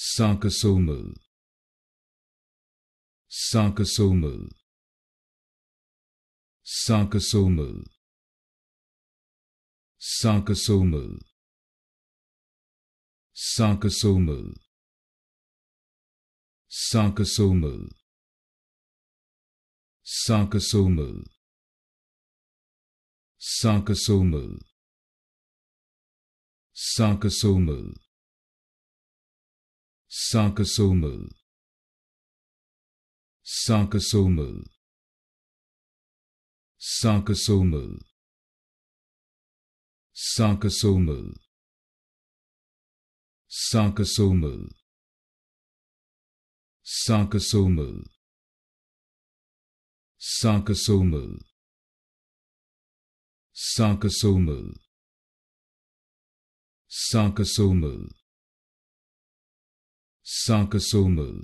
sarcosomal sarcosomal sarcosomal sarcosomal sarcosomal sarcosomal Sankasomal. Sankasomal. Sankasomal Sankasomal Sankasomal Sankasomal Sankasomal Sankasomal Sankasomal Sankasomal Sankasomal Sankasomal